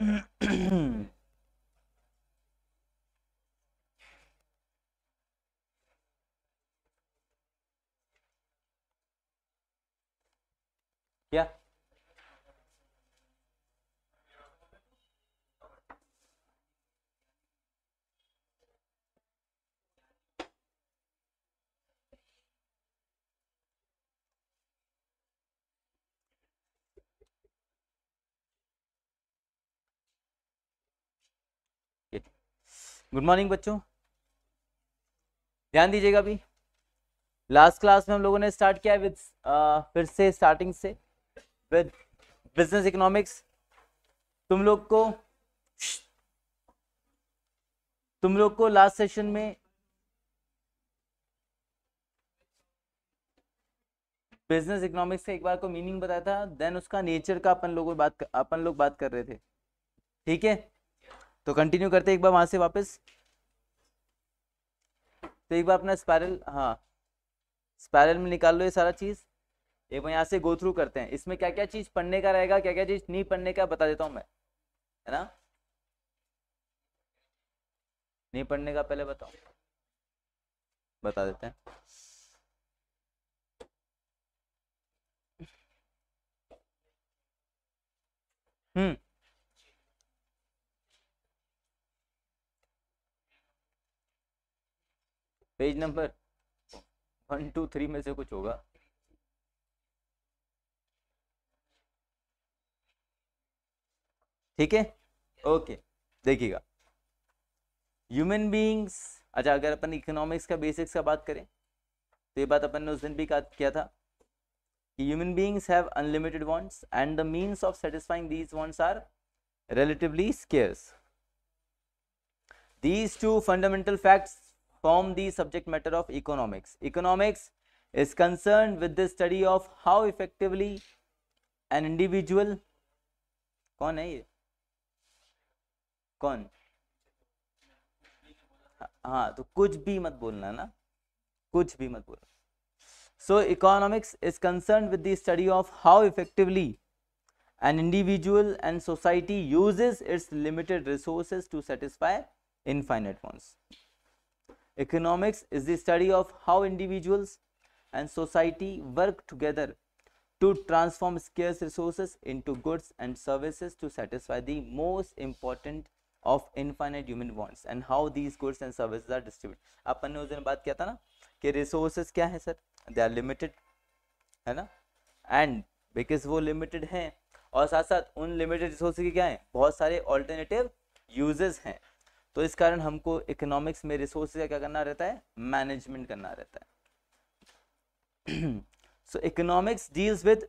hmm good morning बच्चों ध्यान दीजिएगा अभी लास्ट क्लास में हम लोगों ने स्टार्ट किया विद फिर से स्टार्टिंग से विद बिजनेस इकोनॉमिक्स तुम लोग को तुम लोग को लास्ट सेशन में बिजनेस इकोनॉमिक्स का एक बार को मीनिंग बताया था देन उसका नेचर का अपन लोगों बात अपन लोग बात कर रहे थे ठीक है तो कंटिन्यू करते एक बार वहां से वापस तो एक बार अपना स्पायरल हाँ स्पायरल में निकाल लो ये सारा चीज़ एक बार यहाँ से गो थ्रू करते हैं इसमें क्या क्या चीज़ पढ़ने का रहेगा क्या क्या चीज़ नहीं पढ़ने का बता देता हूँ मैं है ना नहीं पढ़ने का पहले बताओ बता देते हैं हम्म page number one two three में से कुछ होगा ठीक है ओके देखिएगा ह्यूमन बीइंग्स अच्छा अगर अपन इकोनॉमिक्स का बेसिक्स का बात करें तो ये बात अपन ने उस दिन भी किया था कि human beings have unlimited wants and the means of satisfying these wants are relatively scarce. These two fundamental facts Form the subject matter of economics. Economics is concerned with the study of how effectively an individual कौन है ये कौन हाँ तो कुछ भी मत बोलना ना कुछ भी मत बोलना so economics is concerned with the study of how effectively an individual and society uses its limited resources to satisfy infinite wants Economics is the study of how individuals and society work together to transform scarce resources into goods and services to satisfy the most important of infinite human wants and how these goods and services are distributed अपन ने उस दिन बात किया था ना कि resources क्या है सर they are limited है ना and because वो limited हैं और साथ साथ उन limited resources के क्या हैं बहुत सारे alternative uses हैं तो इस कारण हमको इकोनॉमिक्स में रिसोर्स का क्या करना रहता है मैनेजमेंट करना रहता है so economics deals with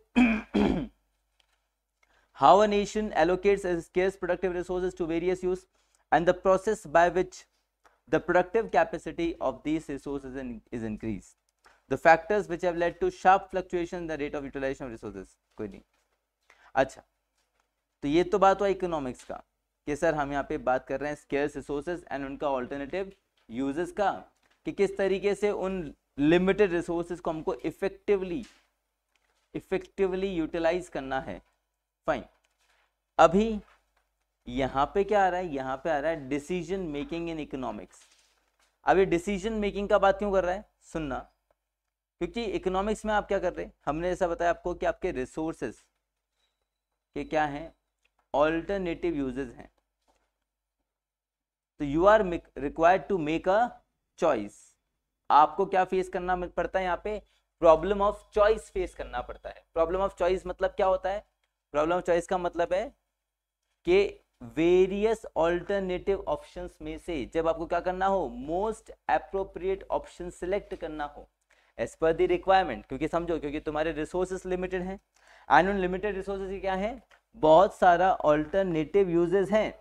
how a nation allocates scarce productive resources to various use and the process by which the productive capacity of these resources is increase the factors which have led to sharp fluctuation the rate of utilization of resources कोई नहीं अच्छा तो ये तो बात हुआ economics का कि सर हम यहाँ पे बात कर रहे हैं स्केयर्स रिसोर्सेज एंड उनका ऑल्टरनेटिव यूजेस का कि किस तरीके से उन लिमिटेड रिसोर्सेज को हमको इफेक्टिवली इफेक्टिवली यूटिलाइज करना है फाइन अभी यहाँ पे क्या आ रहा है यहाँ पे आ रहा है डिसीजन मेकिंग इन इकोनॉमिक्स अब ये डिसीजन मेकिंग का बात क्यों कर रहा है सुनना क्योंकि इकोनॉमिक्स में आप क्या कर रहे हैं हमने ऐसा बताया आपको कि आपके रिसोर्सेज के क्या हैं ऑल्टरनेटिव यूजेज हैं तो you are required to make a choice आपको क्या फेस करना पड़ता है यहाँ पे प्रॉब्लम ऑफ चॉइस फेस करना पड़ता है प्रॉब्लम ऑफ चॉइस मतलब क्या होता है प्रॉब्लम ऑफ चॉइस का मतलब है कि वेरियस ऑल्टरनेटिव ऑप्शन में से जब आपको क्या करना हो मोस्ट अप्रोप्रिएट ऑप्शन सिलेक्ट करना हो एज पर द रिक्वायरमेंट क्योंकि समझो क्योंकि तुम्हारे रिसोर्सेज लिमिटेड हैं एंड उन लिमिटेड रिसोर्सेज क्या है बहुत सारा ऑल्टरनेटिव यूजेस हैं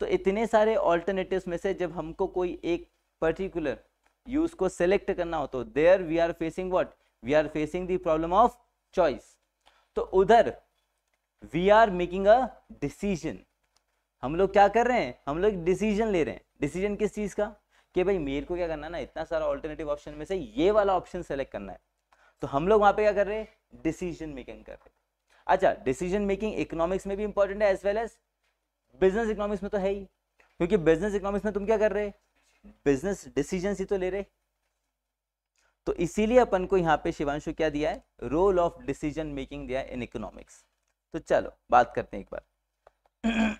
तो इतने सारे ऑल्टरनेटिव में से जब हमको कोई एक पर्टिकुलर यूज को सेलेक्ट करना हो तो there we are facing what we are facing the problem of choice तो उधर we are making a decision हम लोग क्या कर रहे हैं हम लोग डिसीजन ले रहे हैं डिसीजन किस चीज़ का कि भाई मेरे को क्या करना ना इतना सारा ऑल्टरनेटिव ऑप्शन में से ये वाला ऑप्शन सेलेक्ट करना है तो हम लोग वहां पे क्या कर रहे हैं डिसीजन मेकिंग कर रहे हैं अच्छा डिसीजन मेकिंग इकोनॉमिक्स में भी इंपॉर्टेंट है as well as business economics में तो है ही क्योंकि बिजनेस इकोनॉमिक्स में तुम क्या कर रहे बिजनेस डिसीजन ही तो ले रहे तो इसीलिए अपन को यहाँ पे शिवांशु क्या दिया है रोल ऑफ डिसीजन मेकिंग दिया है इन इकोनॉमिक्स तो चलो बात करते हैं एक बार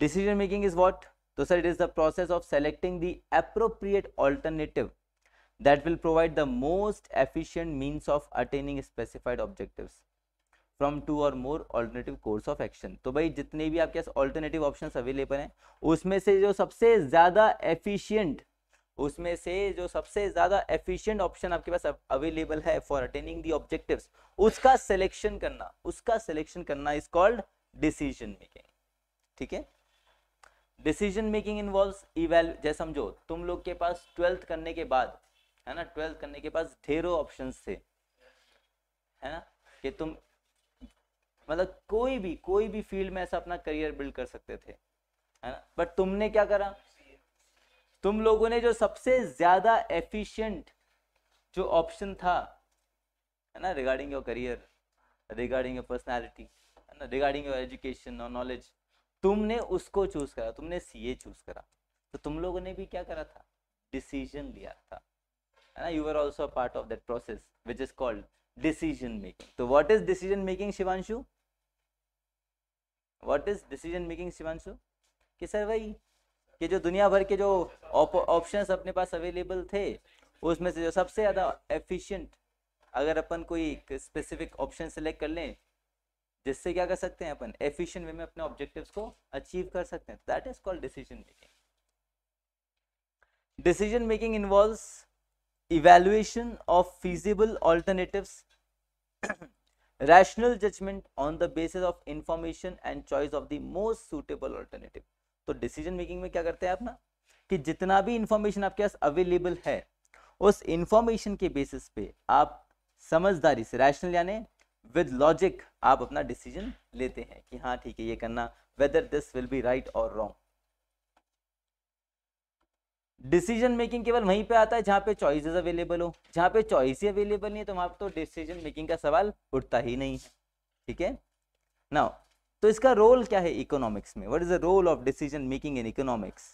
डिसीजन मेकिंग इज वॉट तो sir it is the process of selecting the appropriate alternative that will provide the most efficient means of attaining specified objectives from two or more alternative course of action तो भाई जितने भी आपके alternative option available हैं उसमें से जो सबसे ज़्यादा एफिशिएंट उसमें से जो सबसे ज़्यादा एफिशिएंट ऑप्शन आपके पास अवेलेबल है फॉर अटेनिंग दी ऑब्जेक्टिव्स उसका सिलेक्शन करना उसका सिलेक्शन करना इज कॉल्ड डिसीजन मेकिंग ठीक है डिसीजन मेकिंग इन्वॉल्व इवेल जैसे समझो तुम लोग के पास ट्वेल्थ करने के बाद है ना ट्वेल्थ करने के पास ढेरों ऑप्शंस थे है ना कि तुम मतलब कोई भी कोई भी फील्ड में ऐसा अपना करियर बिल्ड कर सकते थे है ना बट तुमने क्या करा तुम लोगों ने जो सबसे ज्यादा एफिशिएंट जो ऑप्शन था है ना regarding your career regarding your personality है ना रिगार्डिंग योर एजुकेशन और नॉलेज तुमने उसको चूज करा तुमने सी चूज करा तो तुम लोगों ने भी क्या करा था डिसीजन लिया था है ना you are also part of that process which is called decision making तो what is decision making Shivanshu what is decision making Shivanshu कि सर भाई कि जो दुनिया भर के जो ऑप्शंस अपने पास अवेलेबल थे उसमें से जो सबसे ज़्यादा एफिशिएंट अगर अपन कोई स्पेसिफिक ऑप्शन सेलेक्ट कर लें जिससे क्या कर सकते हैं अपन एफिशिएंट वे में अपने ऑब्जेक्टिव्स को अचीव कर सकते हैं that is called decision making decision making involve evaluation of feasible alternatives rational judgment on the basis of information and choice of the most suitable alternative तो डिसीजन मेकिंग में क्या करते हैं आप ना कि जितना भी इंफॉर्मेशन आपके पास अवेलेबल है उस इंफॉर्मेशन के बेसिस पे आप समझदारी से रैशनल यानी विद लॉजिक आप अपना डिसीजन लेते हैं कि हाँ ठीक है ये करना whether this will be right और रॉन्ग डिसीजन मेकिंग केवल वहीं पे आता है जहां पे चॉइसेस अवेलेबल हो जहां पे चॉइस ही अवेलेबल नहीं है तो वहां तो डिसीजन मेकिंग का सवाल उठता ही नहीं ठीक है ना तो इसका रोल क्या है इकोनॉमिक्स में what is the role of decision making in economics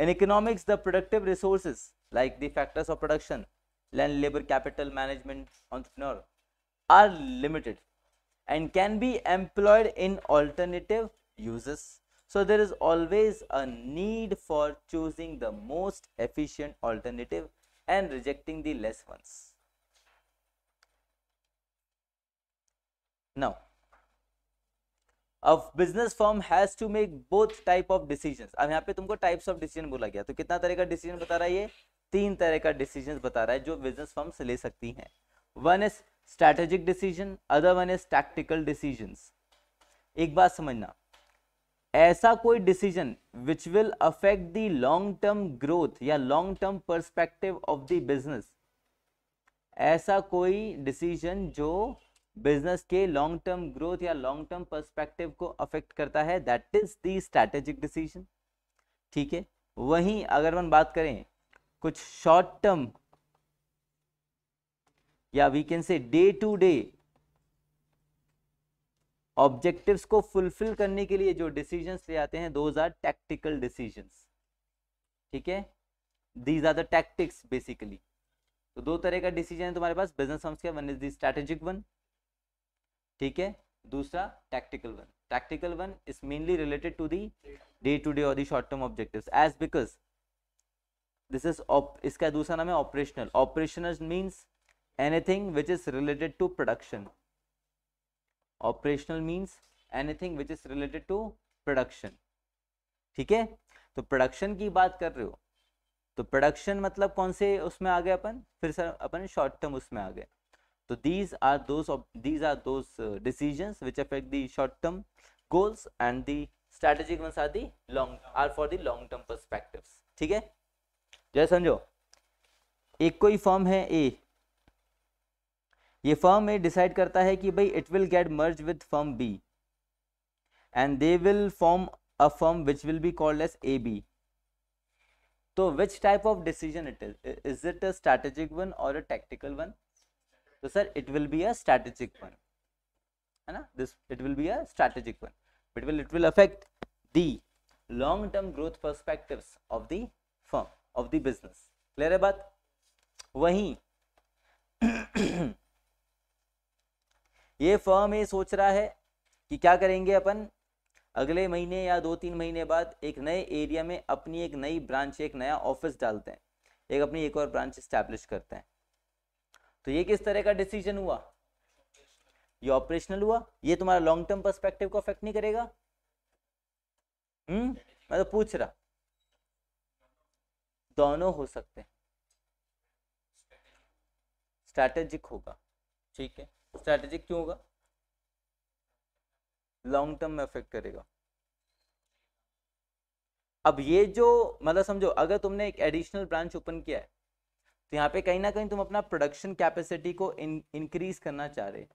in economics the productive resources like the factors of production land labour capital management entrepreneur are limited and can be employed in alternative uses So there is always a need for choosing the most efficient alternative and rejecting the less ones. Now, a business firm has to make both type of decisions. ab yahan pe tumko types of decision bola gaya to kitna tarah ka decision bata raha hai ye teen tarah ka decisions bata raha hai jo business firms le sakti hain One is strategic decision, other one is tactical decisions. ek baat samajhna ऐसा कोई decision which will affect the long term growth या long term perspective of the business ऐसा कोई decision जो business के long term growth या long term perspective को affect करता है that is the strategic decision ठीक है वहीं अगर हम बात करें कुछ शॉर्ट टर्म या we can say day to day objectives को फुलफिल करने के लिए जो डिसीजंस ले आते हैं दोज आर टैक्टिकल डिसीजंस ठीक है these are the tactics basically तो दो तरह का डिसीजन है तुम्हारे पास बिजनेस हम्स के one is the strategic one ठीक है दूसरा tactical one tactical one is mainly related to the day to day और the short term objective as because this is इसका दूसरा नाम है operational operational means anything which is related to production operational means anything which is related to production ठीक है तो production की बात कर रहे हो तो प्रोडक्शन मतलब कौन से उसमें आ गए अपन फिर सर अपन शॉर्ट टर्म उसमें आ गए तो these are those these are those decisions which affect the short term goals and the strategic ones are the long are for the long term perspectives ठीक है जय समझो एक कोई फॉर्म है ए ये फर्म ए डिसाइड करता है कि भाई it will get merge with firm B and they will form a firm which will be called S A B तो which type of decision it is is it a strategic one or a tactical one तो sir it will be a strategic one है ना this it will be a strategic one it will it will affect the long term growth perspectives of the firm of the business clear है बात वहीं ये firm ये सोच रहा है कि क्या करेंगे अपन अगले महीने या दो तीन महीने बाद एक नए एरिया में अपनी एक नई ब्रांच एक नया ऑफिस डालते हैं एक अपनी एक और ब्रांच स्टैब्लिश करते हैं तो ये किस तरह का डिसीजन हुआ ये ऑपरेशनल हुआ ये तुम्हारा लॉन्ग टर्म पर्सपेक्टिव को अफेक्ट नहीं करेगा हम्म मैं तो पूछ रहा दोनों हो सकते हैं स्ट्रैटेजिक होगा ठीक है स्ट्रैटेजिक क्यों होगा लॉन्ग टर्म में अफेक्ट करेगा अब ये जो मतलब समझो अगर तुमने एक एडिशनल ब्रांच ओपन किया है तो यहाँ पे कहीं ना कहीं तुम अपना प्रोडक्शन कैपेसिटी को इंक्रीज करना चाह रहे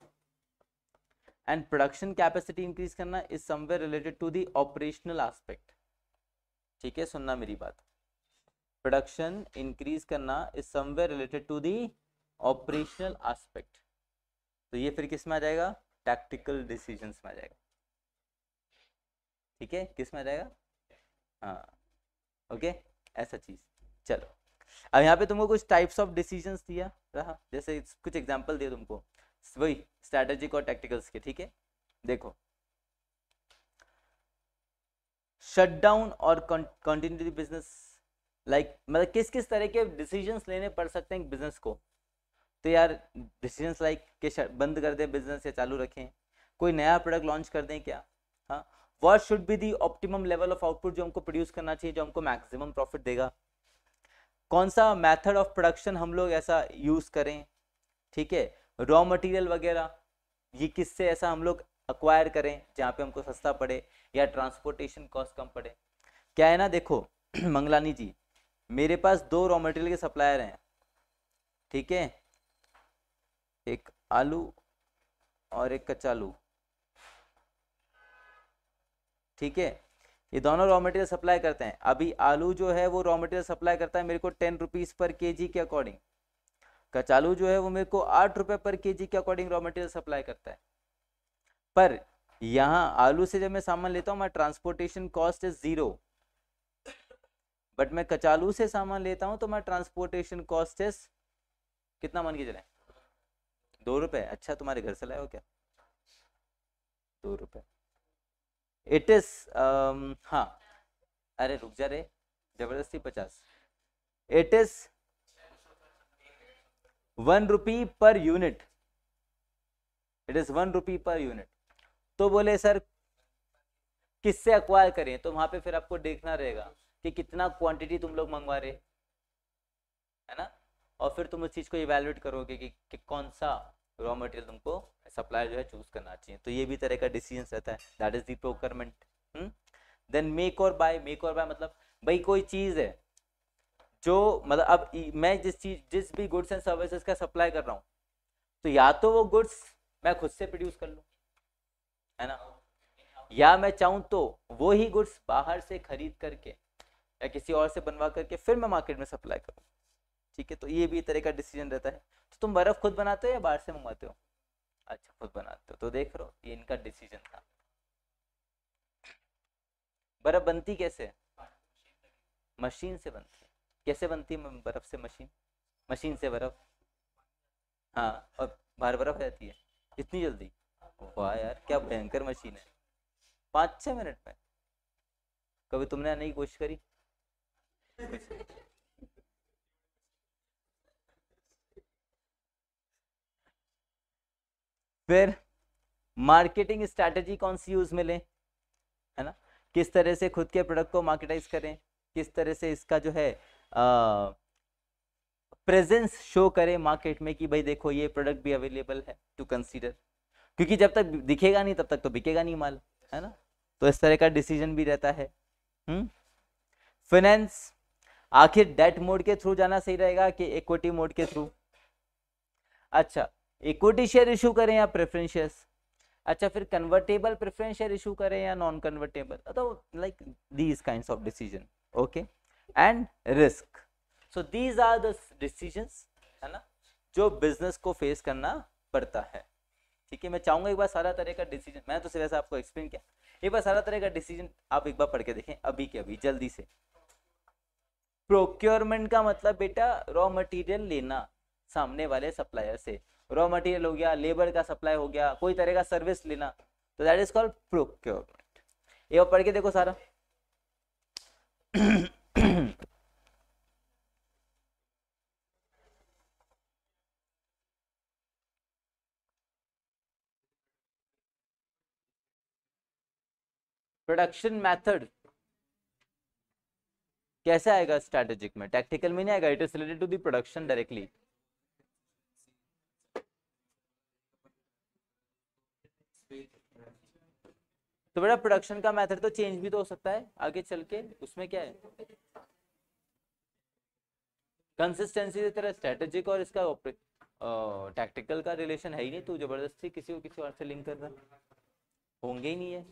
एंड प्रोडक्शन कैपेसिटी इंक्रीज करना is somewhere related to the operational aspect ठीक है सुनना मेरी बात प्रोडक्शन इंक्रीज करना is somewhere related to the operational aspect तो ये फिर किस में आ जाएगा टैक्टिकल डिसीजन में आ जाएगा ठीक है किस में आ जाएगा हाँ ओके ऐसा चीज़ चलो अब यहाँ पे तुमको कुछ टाइप्स ऑफ डिसीजन दिया रहा जैसे कुछ एग्जाम्पल दिया तुमको वही स्ट्रेटेजिक और टैक्टिकल्स के ठीक है देखो शटडाउन और कंटिन्यूटी बिजनेस लाइक मतलब किस किस तरह के डिसीजंस लेने पड़ सकते हैं बिजनेस को तो यार डिसीजंस लाइक के बंद कर दें बिजनेस या चालू रखें कोई नया प्रोडक्ट लॉन्च कर दें क्या हाँ what should be the optimum level of output जो हमको प्रोड्यूस करना चाहिए जो हमको मैक्सिमम प्रॉफिट देगा कौन सा मेथड ऑफ प्रोडक्शन हम लोग ऐसा यूज़ करें ठीक है रॉ मटेरियल वगैरह ये किससे ऐसा हम लोग अक्वायर करें जहाँ पे हमको सस्ता पड़े या ट्रांसपोर्टेशन कॉस्ट कम पड़े क्या है ना देखो मंगलानी जी मेरे पास दो रॉ मटेरियल के सप्लायर हैं ठीक है एक आलू और एक कचालू ठीक है ये दोनों रॉ मटेरियल सप्लाई करते हैं अभी आलू जो है वो रॉ मटेरियल सप्लाई करता है मेरे को टेन रुपीज़ पर के जी के अकॉर्डिंग कचालू जो है वो मेरे को आठ रुपए पर के जी के अकॉर्डिंग रॉ मटेरियल सप्लाई करता है पर यहाँ आलू से जब मैं सामान लेता हूँ मैं transportation cost is zero but मैं कचालू से सामान लेता हूँ तो मैं ट्रांसपोर्टेशन कॉस्ट इज कितना मान के चले दो रुपए अच्छा तुम्हारे घर से लाए हो क्या दो रुपए इट इज um, हाँ अरे रुक जा रे जबरदस्ती पचास it is one rupee per unit it is one rupee per unit तो बोले सर किससे अक्वायर करें तो वहां पे फिर आपको देखना रहेगा कि कितना क्वांटिटी तुम लोग मंगवा रहे है ना और फिर तुम उस चीज़ को इवेलुएट करोगे कि, कि कौन सा रॉ मटेरियल तुमको सप्लायर जो है चूज करना चाहिए तो ये भी तरह का डिसीजन रहता है that is the procurement then make or buy make or buy मतलब भाई कोई चीज़ है जो मतलब अब मैं जिस चीज जिस भी गुड्स एंड सर्विसेज का सप्लाई कर रहा हूँ तो या तो वो गुड्स मैं खुद से प्रोड्यूस कर लूँ है ना या मैं चाहूँ तो वो ही गुड्स बाहर से खरीद करके या किसी और से बनवा करके फिर मैं मार्केट में सप्लाई करूँ ठीक है तो ये भी तरह का डिसीजन रहता है तो तुम बर्फ़ खुद बनाते हो या बाहर से मंगवाते हो अच्छा खुद बनाते हो तो देख रहे हो ये इनका डिसीजन था बर्फ़ बनती कैसे मशीन से बनती है कैसे बनती है बर्फ़ से मशीन मशीन से बर्फ़ हाँ और बाहर बर्फ़ रहती है इतनी जल्दी वाह यार क्या भयंकर मशीन है पाँच छः मिनट में कभी तुमने नहीं कोशिश करी फिर मार्केटिंग स्ट्रैटेजी कौन सी यूज में लें है ना किस तरह से खुद के प्रोडक्ट को मार्केटाइज करें किस तरह से इसका जो है प्रेजेंस शो करें मार्केट में कि भाई देखो ये प्रोडक्ट भी अवेलेबल है टू कंसीडर क्योंकि जब तक दिखेगा नहीं तब तक तो बिकेगा नहीं माल है ना तो इस तरह का डिसीजन भी रहता है फिनेंस हम्म? आखिर डेट मोड के थ्रू जाना सही रहेगा कि इक्विटी मोड के थ्रू अच्छा इक्विटी शेयर इशू करें या प्रेफरेंस शेयर्स अच्छा फिर कन्वर्टेबल प्रेफरेंस शेयर इशू करें या नॉन कन्वर्टेबल तो like these kind of decision okay and risk so these are the decisions है ना जो बिजनेस को फेस करना पड़ता है ठीक है मैं चाहूंगा एक बार सारा तरह का डिसीजन मैं तो सिर्फ ऐसा आपको एक्सप्लेन किया एक बार सारा तरह का डिसीजन आप एक बार पढ़ के देखें अभी के अभी जल्दी से प्रोक्योरमेंट का मतलब बेटा रॉ मटेरियल लेना सामने वाले सप्लायर से रॉ मटेरियल हो गया लेबर का सप्लाई हो गया कोई तरह का सर्विस लेना तो दैट इज कॉल्ड प्रोक्योरमेंट ये पढ़ के देखो सारा प्रोडक्शन मेथड कैसे आएगा स्ट्रेटेजिक में टैक्टिकल में नहीं आएगा it is related to the production directly तो बेटा प्रोडक्शन का मेथड तो चेंज भी तो हो सकता है आगे चल के उसमें क्या है कंसिस्टेंसी से तरह स्ट्रेटेजिक और इसका टैक्टिकल का रिलेशन है ही नहीं तो जबरदस्ती किसी को किसी और से लिंक कर रहा होंगे ही नहीं है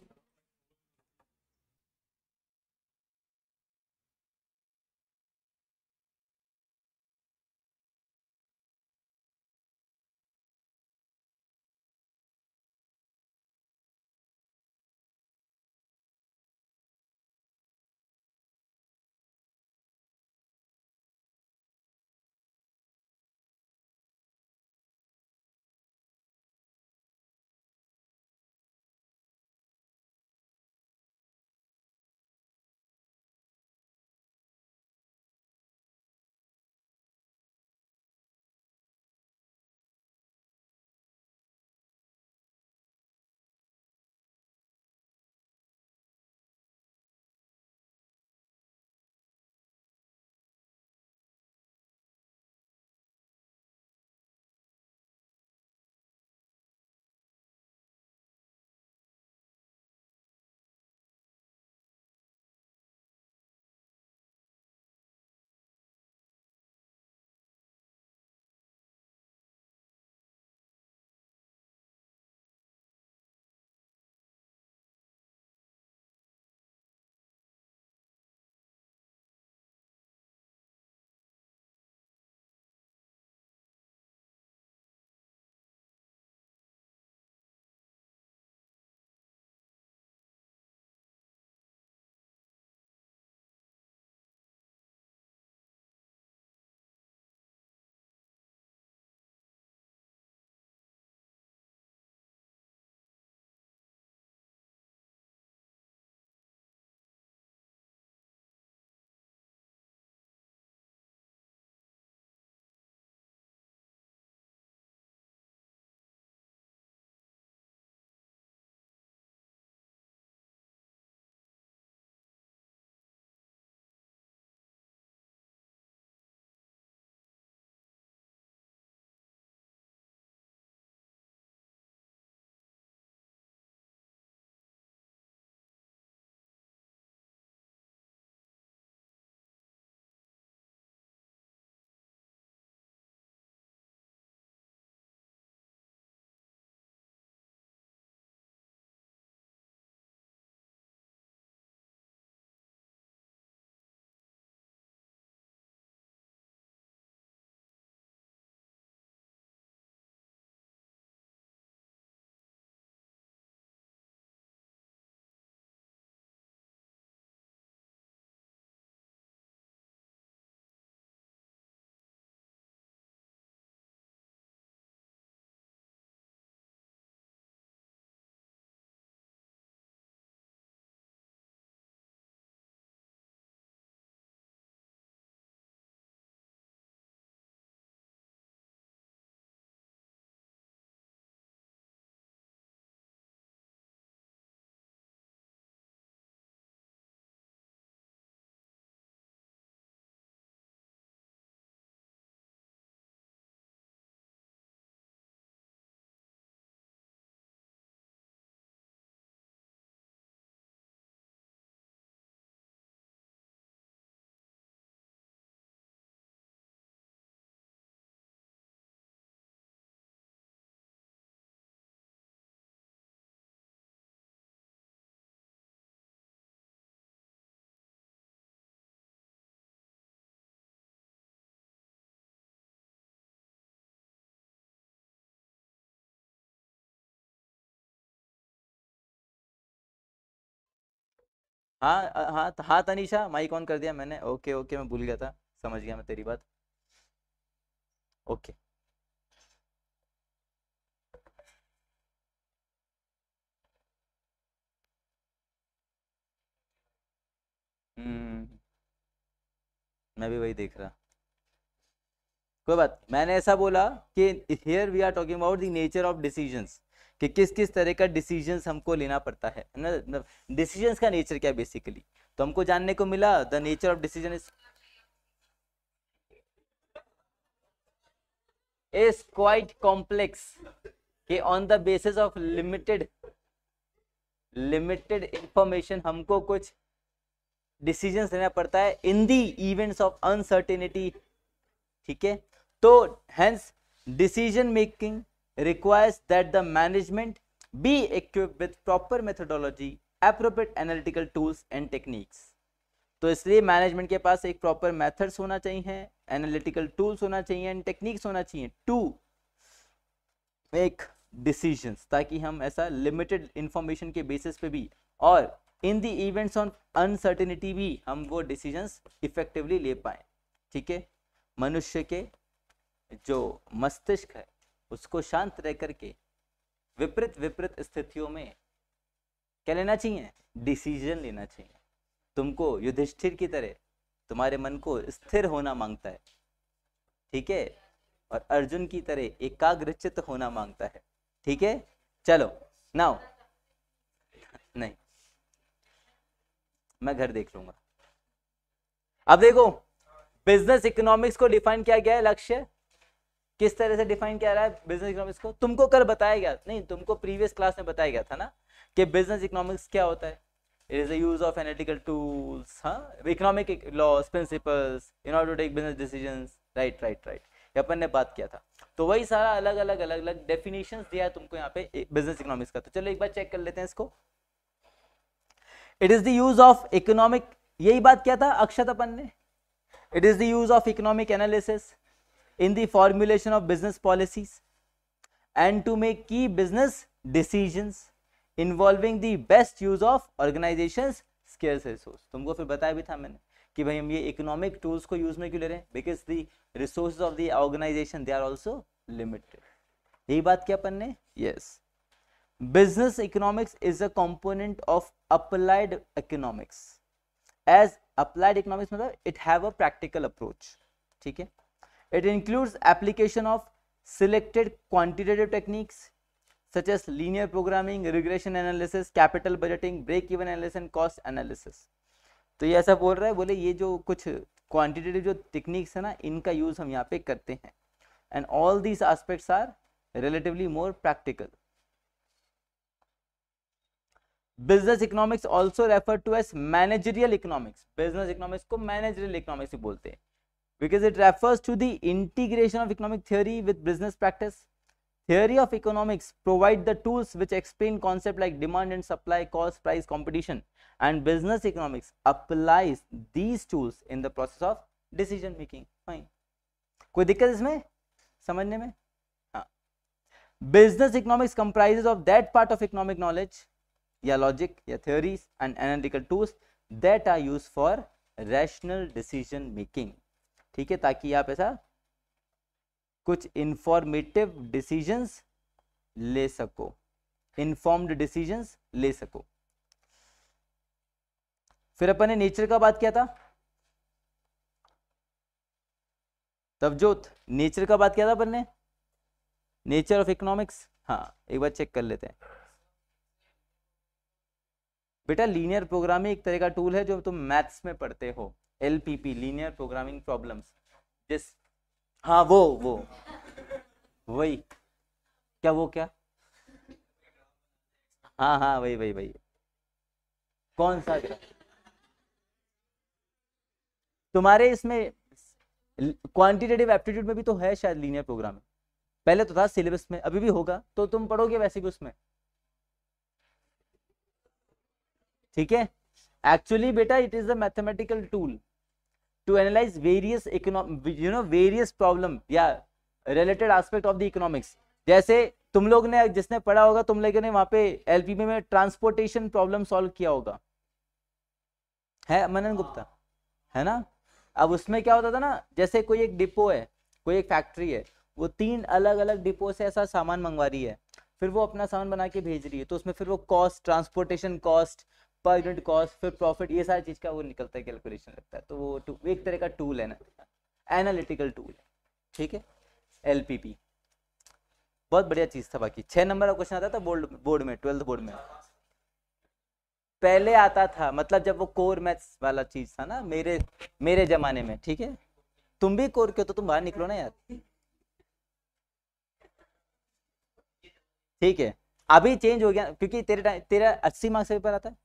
हाँ हाँ तो हाँ तनिषा माइक ऑन कर दिया मैंने ओके ओके मैं भूल गया था समझ गया मैं तेरी बात ओके हम्म मैं भी वही देख रहा कोई बात मैंने ऐसा बोला कि here we are talking about the nature of decisions कि किस किस तरह का डिसीजंस हमको लेना पड़ता है ना डिसीजंस का नेचर क्या बेसिकली तो हमको जानने को मिला the nature of decision is is quite complex कि on the basis of limited limited information हमको कुछ डिसीजंस लेना पड़ता है in the events of uncertainty ठीक है तो hence decision making requires that the management be equipped with proper methodology appropriate analytical tools and techniques तो इसलिए मैनेजमेंट के पास एक प्रॉपर मेथड्स होना चाहिए एनालिटिकल टूल्स होना चाहिए एंड टेक्निक्स होना चाहिए टू मेक डिसीजंस ताकि हम ऐसा लिमिटेड इंफॉर्मेशन के बेसिस पे भी और in the events on uncertainty भी हम वो डिसीजंस इफेक्टिवली ले पाए ठीक है मनुष्य के जो मस्तिष्क है उसको शांत रह करके विपरीत विपरीत स्थितियों में क्या लेना चाहिए डिसीजन लेना चाहिए तुमको युधिष्ठिर की तरह तुम्हारे मन को स्थिर होना मांगता है ठीक है और अर्जुन की तरह एकाग्रचित होना मांगता है ठीक है चलो नाउ नहीं मैं घर देख लूंगा अब देखो बिजनेस इकोनॉमिक्स को डिफाइन किया गया है लक्ष्य किस तरह से डिफाइन किया रहा है बिजनेस इकोनॉमिक्स को तुमको कल बताया गया नहीं तुमको प्रीवियस क्लास में बताया गया था ना कि बिजनेस इकोनॉमिक्स क्या होता है it is the use of analytical tools हाँ economic laws principles in order to take business decision right right right ये अपन ने बात किया था तो वही सारा अलग अलग अलग अलग डेफिनेशन दिया है तुमको यहाँ पे बिजनेस इकोनॉमिक्स का तो चलो एक बार चेक कर लेते हैं इसको it is the use of economic यही बात क्या था अक्षत अपन ने it is the use of economic analysis in the formulation of business policies and to make key business decisions involving the best use of organization's scarce resource तुमको फिर बताया भी था मैंने कि भाई हम ये इकोनॉमिक टूल्स को यूज में क्यों ले रहे हैं because the resource of the they are also limited यही बात क्या अपन ने yes business economics is a component of applied economics as applied economics मतलब it have a practical approach ठीक है It includes application of selected quantitative techniques such as linear programming, regression analysis, capital budgeting, break even analysis and cost analysis. तो ये ऐसा बोल रहा है बोले ये जो कुछ क्वांटिटेटिव जो टेक्निक्स है ना इनका यूज़ हम यहाँ पे करते हैं and all these aspects are relatively more practical. Business economics also referred to as managerial economics. Business economics को managerial economics भी बोलते हैं because it refers to the integration of economic theory with business practice. Theory of economics provide the tools which explain concepts like demand and supply, cost, price, competition and business economics applies these tools in the process of decision making. Fine. कोई दिक्कत इसमें समझने में Business economics comprises of that part of economic knowledge, knowledge या logic या theories and analytical tools that are use for rational decision making ठीक है ताकि आप ऐसा कुछ इंफॉर्मेटिव डिसीजंस ले सको इन्फॉर्म्ड डिसीजंस ले सको फिर अपन ने नेचर का बात किया था तबजोत नेचर का बात किया था अपन ने नेचर ऑफ इकोनॉमिक्स हाँ एक बार चेक कर लेते हैं बेटा लीनियर प्रोग्रामिंग एक तरह का टूल है जो तुम मैथ्स में पढ़ते हो L P P linear programming problem जिस हाँ वो वो वही क्या वो क्या हाँ हाँ वही वही वही कौन सा क्या? तुम्हारे इसमें क्वांटिटेटिव एप्टीट्यूड में भी तो है शायद लीनियर प्रोग्रामिंग पहले तो था सिलेबस में अभी भी होगा तो तुम पढ़ोगे वैसे भी उसमें ठीक है एक्चुअली बेटा it is a mathematical tool to analyse various economic you know various problem या related aspect of the economics जैसे तुम लोग ने जिसने पढ़ा होगा तुम लोगों ने वहां पे एलपीबी में ट्रांसपोर्टेशन प्रॉब्लम सॉल्व किया होगा है मनन गुप्ता है ना अब उसमें क्या होता था ना जैसे कोई एक डिपो है कोई एक फैक्ट्री है वो तीन अलग अलग डिपो से ऐसा सामान मंगवा रही है फिर वो अपना सामान बना के भेज रही है तो उसमें फिर वो cost transportation cost per unit cost फिर प्रॉफिट ये सारी चीज़ का वो निकलता है कैलकुलेशन लगता है तो वो एक तरह का टूल है ना एनालिटिकल टूल ठीक है एल बहुत बढ़िया चीज़ था बाकी छः नंबर का क्वेश्चन आता था बोर्ड बोर्ड में ट्वेल्थ बोर्ड में पहले आता था मतलब जब वो कोर मैथ्स वाला चीज़ था ना मेरे मेरे जमाने में ठीक है तुम भी कोर के हो तो तुम बाहर निकलो ना यार ठीक है अभी चेंज हो गया क्योंकि तेरे तेरा अस्सी मार्क्स का पेपर आता है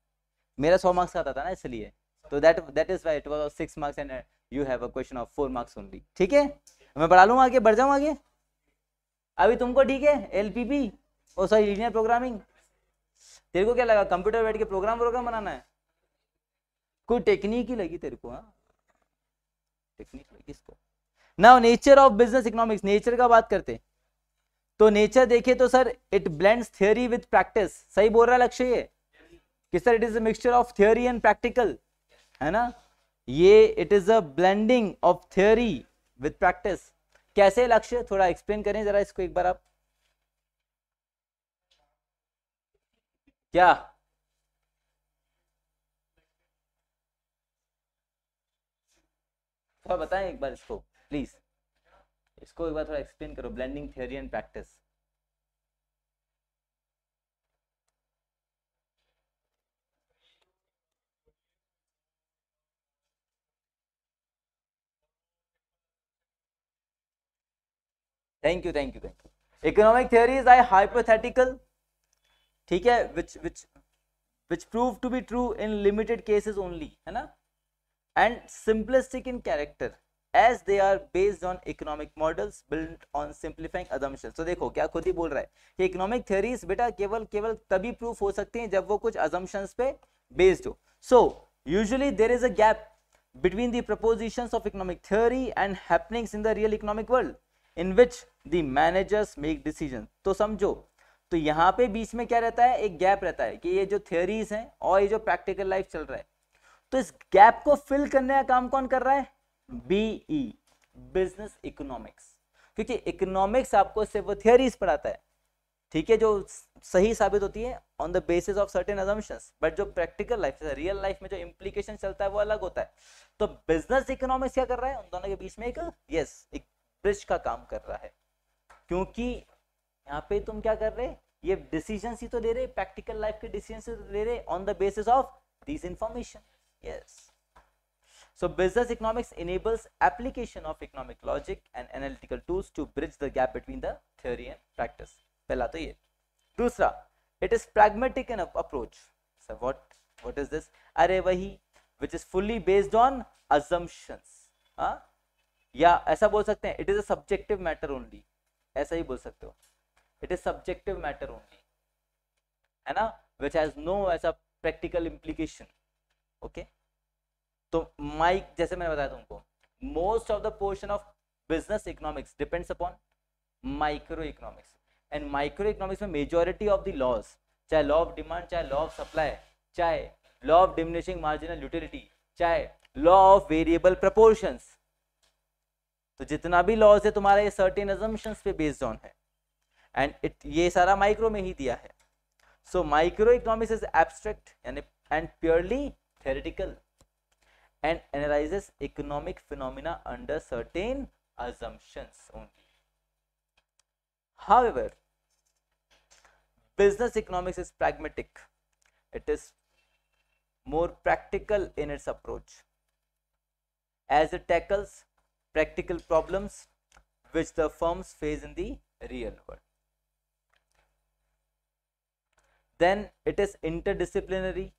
मेरा सौ मार्क्स का आता था ना इसलिए तो that that is why it was six marks and you have a question of four marks only ठीक है मैं बढ़ा लूँगा आगे बढ़ जाऊँ आगे अभी तुमको ठीक है एल पी पी और सॉरी इंजीनियर प्रोग्रामिंग तेरे को क्या लगा कंप्यूटर बैठ के प्रोग्राम प्रोग्राम बनाना है कोई टेक्निक ही लगी तेरे को हाँ टेक्निक लगी इसको ना nature of business economics nature का बात करते तो नेचर देखे तो sir it blends theory with practice सही बोल रहा है लक्ष्य ये कि sir it is a mixture of theory and practical है ना ये it is a blending of theory with practice कैसे लक्ष्य थोड़ा एक्सप्लेन करें जरा इसको एक बार आप क्या थोड़ा बताएं एक बार इसको प्लीज इसको एक बार थोड़ा एक्सप्लेन करो blending theory and practice thank you thank you thank you economic theory is I hypothetical ठीक है which which which prove to be true in limited cases only है ना and simplistic in character as they are based on economic models build on simplifying assumption तो देखो क्या खुद ही बोल रहा है कि इकोनॉमिक थियोरीज बेटा केवल केवल तभी प्रूफ हो सकती हैं जब वो कुछ अजम्पन्स पे बेस्ड हो so usually there is a gap between the proposition of economic theory and happenings in the real economic world in which the managers make decision तो समझो तो यहाँ पे बीच में क्या रहता है एक गैप रहता है कि ये जो थियोरीज हैं और ये जो प्रैक्टिकल लाइफ चल रहा है तो इस गैप को फिल करने का काम कौन कर रहा है बीई बिजनेस इकोनॉमिक्स क्योंकि इकोनॉमिक्स आपको सिर्फ वो थियोरीज पढ़ाता है ठीक है जो सही साबित होती है on the basis of certain assumptions but जो प्रैक्टिकल लाइफ रियल लाइफ में जो इम्प्लीकेशन चलता है वो अलग होता है तो बिजनेस इकोनॉमिक्स क्या कर रहा है उन दोनों के बीच में एक यस yes, एक ब्रिज का काम कर रहा है क्योंकि यहाँ पे तुम क्या कर रहे ये डिसीजन ही तो ले रहे प्रैक्टिकल लाइफ के डिसीजन तो ले रहे on the basis of this information yes So business economics enables application of economic logic and analytical tools to bridge the gap between the theory and practice. पहला तो ये दूसरा it is pragmatic in approach. So what what is this? अरे वही which is fully based on assumptions. हाँ या ऐसा बोल सकते हैं it is a subjective matter only ऐसा ही बोल सकते हो it is subjective matter only है ना विच हैज नो ऐसा प्रैक्टिकल इम्प्लीकेशन ओके तो माइक जैसे मैंने बताया तुमको most of the portion of business economics depends upon micro economics and micro economics में मेजोरिटी ऑफ द लॉज चाहे लॉ ऑफ डिमांड चाहे लॉ ऑफ सप्लाई चाहे law of diminishing marginal utility चाहे लॉ ऑफ वेरिएबल प्रपोर्शंस तो जितना भी laws है तुम्हारा ये सर्टेन एजम्पन्स पे बेस्ड ऑन है एंड इट ये सारा माइक्रो में ही दिया है so micro economics is abstract यानी and purely theoretical and analyse economic phenomena under certain assumptions only however business economics is pragmatic it is more practical in its approach as it tackles practical problems which the firms face in the real world. Then it is interdisciplinary.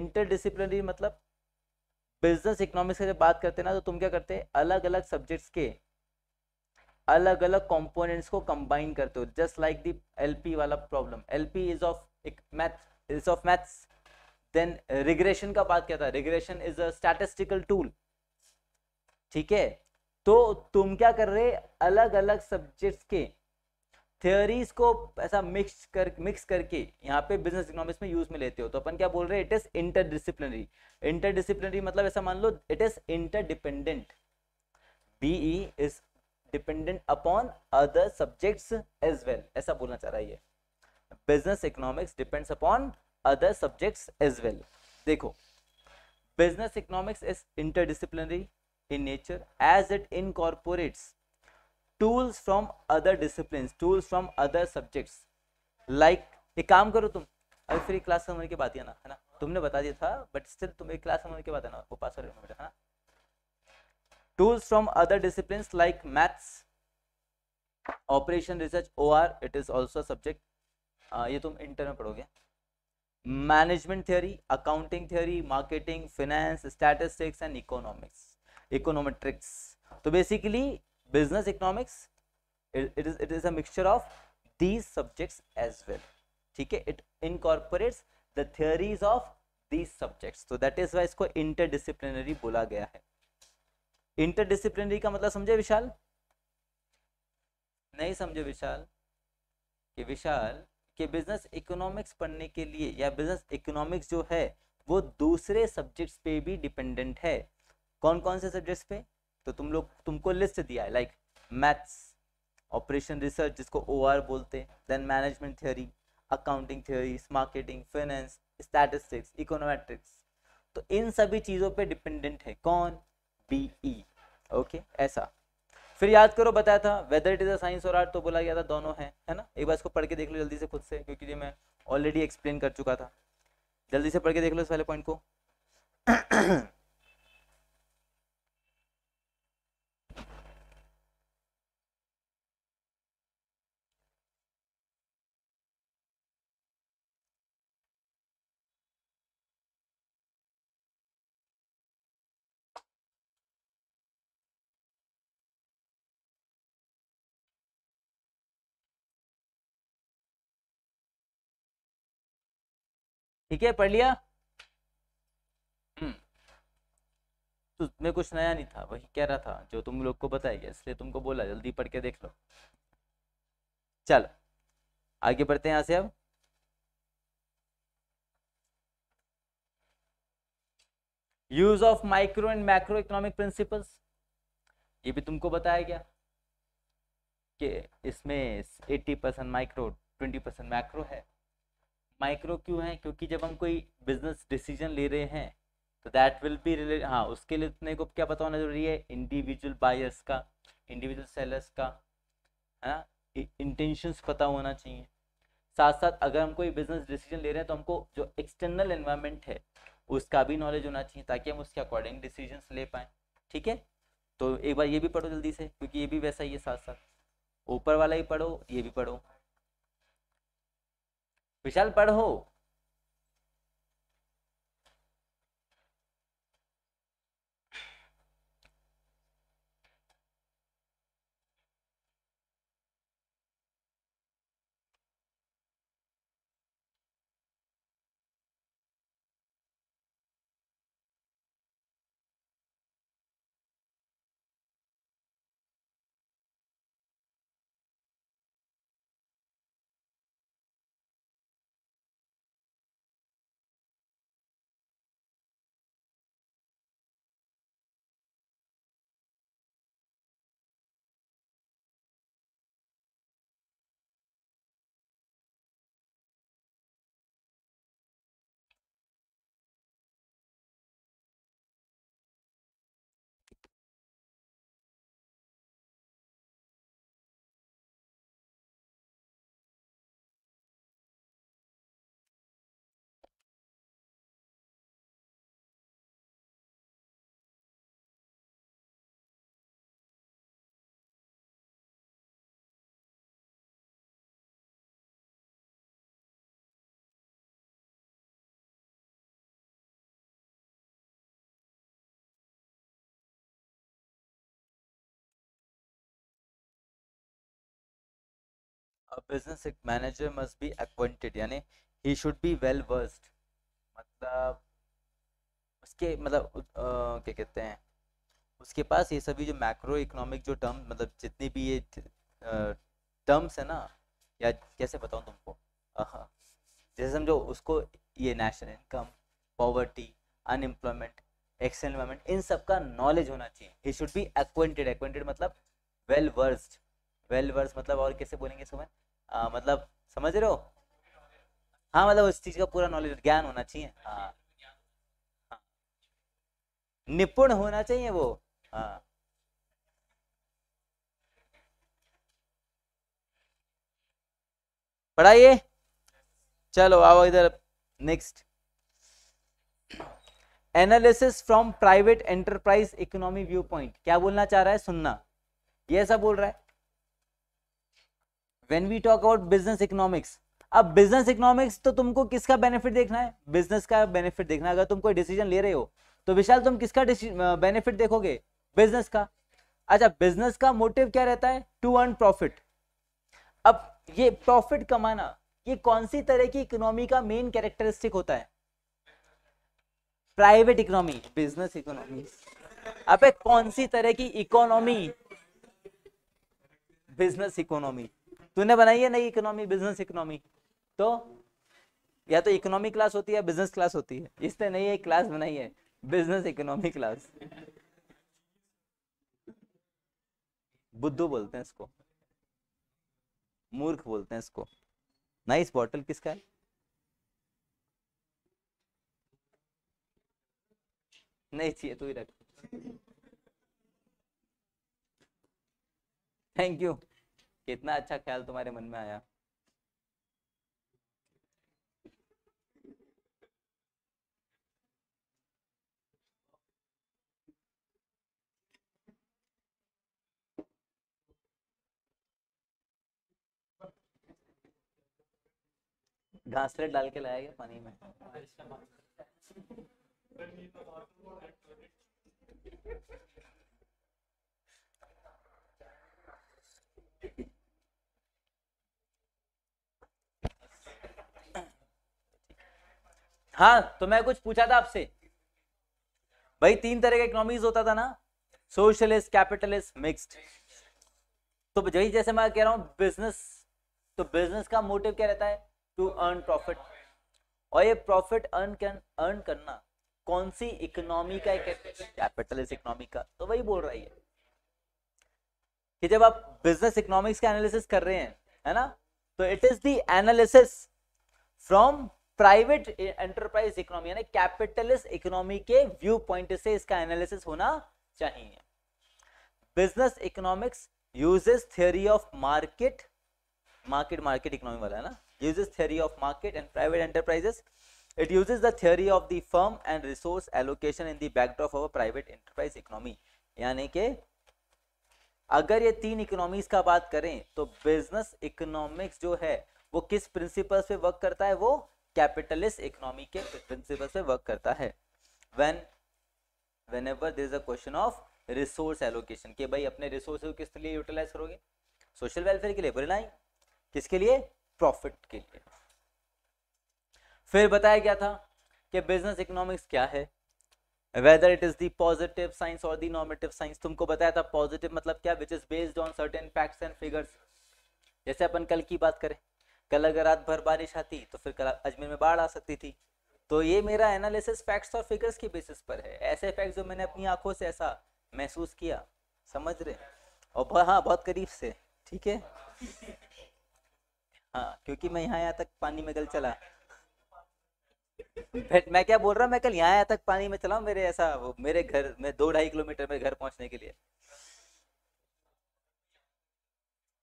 Interdisciplinary matlab business economics का jab baat karte हैं ना तो तुम क्या करते हैं alag अलग subjects के अलग अलग कंपोनेंट्स को कंबाइन करते हो जस्ट लाइक दी एलपी वाला प्रॉब्लम एलपी इज ऑफ एक math is of maths then regression का बात क्या था regression is a statistical tool ठीक है तो तुम क्या कर रहे अलग अलग सब्जेक्ट्स के थियोरीज को ऐसा मिक्स कर मिक्स करके यहाँ पे बिजनेस इकोनॉमिक्स में यूज में लेते हो तो अपन क्या बोल रहे हैं इट इज इंटरडिसिप्लिनरी इंटरडिसिप्लिनरी मतलब ऐसा मान लो it is interdependent BE is dependent upon other subjects as well ऐसा बोलना चाह रहा है business economics depends upon other subjects as well देखो business economics is interdisciplinary in nature as it incorporates tools from other disciplines tools from other subjects like ek kaam karo tum तुम अभी class class ke baat के बाद hai na tumne bata diya tha but still tum ek class class ke baat बाद आना वो पास हो रहे hai na tools from other disciplines like maths operation research or it is also a subject ye tum inter mein padhoge management theory accounting theory marketing finance statistics and economics econometrics तो basically business economics it is it is a mixture of these subjects as well ठीक है it incorporates the theories of these subjects तो that is why इसको interdisciplinary बोला गया है interdisciplinary का मतलब समझे विशाल नहीं समझे विशाल कि विशाल के बिजनेस इकोनॉमिक्स पढ़ने के लिए या बिजनेस इकोनॉमिक्स जो है वो दूसरे सब्जेक्ट्स पे भी डिपेंडेंट है कौन कौन से सब्जेक्ट्स पे तो तुम लोग तुमको लिस्ट दिया है लाइक मैथ्स ऑपरेशन रिसर्च जिसको ओ बोलते हैं then management theory accounting theories marketing finance statistics econometrics तो इन सभी चीज़ों पे डिपेंडेंट है कौन बी ई ओके ऐसा फिर याद करो बताया था whether it is a science और आर्ट तो बोला गया था दोनों हैं है ना एक बार इसको पढ़ के देख लो जल्दी से खुद से क्योंकि ये मैं ऑलरेडी एक्सप्लेन कर चुका था जल्दी से पढ़ के देख लो इस वाले पॉइंट को ठीक है पढ़ लिया हम्म। तो उसमें कुछ नया नहीं था वही कह रहा था जो तुम लोग को बताया गया इसलिए तुमको बोला जल्दी पढ़ के देख लो चल आगे बढ़ते हैं यहां से अब use of micro and macro economic principles ये भी तुमको बताया गया कि इसमें 80 परसेंट माइक्रो 20 परसेंट मैक्रो है माइक्रो क्यों है क्योंकि जब हम कोई बिजनेस डिसीजन ले रहे हैं तो दैट विल बी रिलेट हाँ उसके लिए अपने को क्या पता होना जरूरी है इंडिविजुअल बायर्स का इंडिविजुअल सेलर्स का है ना इंटेंशंस पता होना चाहिए साथ साथ अगर हम कोई बिजनेस डिसीजन ले रहे हैं तो हमको जो एक्सटर्नल इन्वायरमेंट है उसका भी नॉलेज होना चाहिए ताकि हम उसके अकॉर्डिंग डिसीजन ले पाएँ ठीक है तो एक बार ये भी पढ़ो जल्दी से क्योंकि ये भी वैसा ही है साथ साथ ऊपर वाला ही पढ़ो ये भी पढ़ो विशाल पढ़ो a business manager must be acquainted यानी he should be well versed मतलब उसके मतलब क्या कहते हैं उसके पास ये सभी जो मैक्रो इकोनॉमिक जो टर्म मतलब जितनी भी ये टर्म्स है ना या कैसे बताऊँ तुमको जैसे समझो उसको ये national income poverty unemployment environment इन सब का नॉलेज होना चाहिए he should be acquainted acquainted मतलब वेल वर्स्ड वेल वर्स मतलब और कैसे बोलेंगे सुमन मतलब समझ रहे हो हाँ मतलब उस चीज का पूरा नॉलेज ज्ञान होना चाहिए हाँ।, हाँ निपुण होना चाहिए वो हाँ पढ़ाइए चलो आओ इधर next analysis from private enterprise economy view point क्या बोलना चाह रहा है सुनना ये ऐसा बोल रहा है when we talk about business economics अब बिजनेस इकोनॉमिक्स तो तुमको किसका बेनिफिट देखना है बिजनेस का बेनिफिट देखना है अगर तुम कोई डिसीजन ले रहे हो तो विशाल तुम किसका बेनिफिट देखोगे बिजनेस का अच्छा बिजनेस का मोटिव क्या रहता है टू अर्न प्रॉफिट अब ये प्रॉफिट कमाना ये कौन सी तरह की इकोनॉमी का मेन कैरेक्टरिस्टिक होता है प्राइवेट इकोनॉमी बिजनेस इकोनॉमी अब कौन सी तरह की इकोनॉमी बिजनेस इकोनॉमी तूने बनाई है नई इकोनॉमी बिजनेस इकोनॉमी तो या तो इकोनॉमी क्लास होती है बिजनेस क्लास होती है इसने नई एक क्लास बनाई है बिजनेस इकोनॉमी क्लास बुद्धू बोलते हैं इसको मूर्ख बोलते हैं इसको नाइस बॉटल किसका है नहीं चाहिए तू ही रख थैंक यू कितना अच्छा ख्याल तुम्हारे मन में आया घासलेट डाल के लाया गया पानी में हाँ तो मैं कुछ पूछा था आपसे भाई तीन तरह का इकोनॉमीज होता था ना सोशलिस्ट कैपिटलिस्ट मिक्स्ड तो भाई जैसे मैं कह रहा हूँ बिजनेस तो बिजनेस का मोटिव क्या रहता है टू अर्न प्रॉफिट और ये प्रॉफिट अर्न अर्न करना कौन सी इकोनॉमी का कैपिटलिस्ट इकोनॉमी का तो वही बोल रही है कि जब आप बिजनेस इकोनॉमिक्स का एनालिसिस कर रहे हैं है ना तो it is the analysis from private enterprise economy यानी कैपिटलिस्ट इकोनॉमी के व्यू पॉइंट से इसका एनालिसिस होना चाहिए business economics uses theory of market market market economy वाला है ना uses theory of market and private enterprises it uses the theory of the firm and resource allocation in the backdrop of a private enterprise economy यानी कि अगर ये तीन economies का बात करें तो बिजनेस इकोनॉमिक्स जो है वो किस प्रिंसिपल्स पे वर्क करता है वो कैपिटलिस्ट इकोनॉमी के प्रिंसिपल से वर्क करता है when whenever there is a question of resource allocation के भाई अपने रिसोर्स को किसके लिए यूटिलाइज करोगे सोशल वेलफेयर के लिए बोले ना किसके लिए प्रॉफिट के लिए फिर बताया गया था कि बिजनेस इकोनॉमिक्स क्या है whether it is the positive science और दी नॉर्मेटिव साइंस तुमको बताया था पॉजिटिव मतलब क्या which is based on certain facts and figures जैसे अपन कल की बात करें कल अगर रात भर बारिश आती तो फिर कल अजमेर में बाढ़ आ सकती थी तो ये मेरा एनालिसिस फैक्ट्स और फिगर्स के बेसिस पर है ऐसे फैक्ट्स जो मैंने अपनी आंखों से ऐसा महसूस किया समझ रहे और हाँ बहुत करीब से ठीक है हाँ क्योंकि मैं यहाँ यहाँ तक पानी में कल चला मैं क्या बोल रहा हूँ मैं कल यहाँ यहाँ तक पानी में चला मेरे ऐसा मेरे घर में दो ढाई किलोमीटर में घर पहुंचने के लिए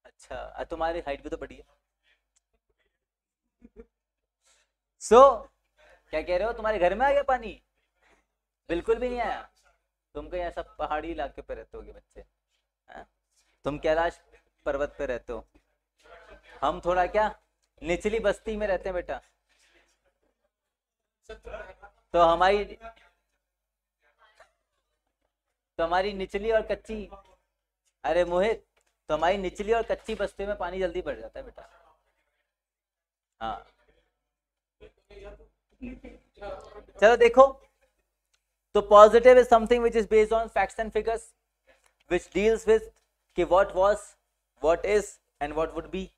अच्छा तुम्हारी हाइट भी तो बड़ी है सो so, क्या कह रहे हो तुम्हारे घर में आ गया पानी बिल्कुल भी नहीं आया तुम कहीं ऐसा पहाड़ी इलाके पे रहते होगे बच्चे आ? तुम कैलाश पर्वत पे रहते हो हम थोड़ा क्या निचली बस्ती में रहते हैं बेटा तो हमारी तो हमारी निचली और कच्ची अरे मोहित तो हमारी निचली और कच्ची बस्ती में पानी जल्दी बढ़ जाता है बेटा हाँ चलो देखो तो positive is something which is based on facts and figures which deals with कि what was what is and what would be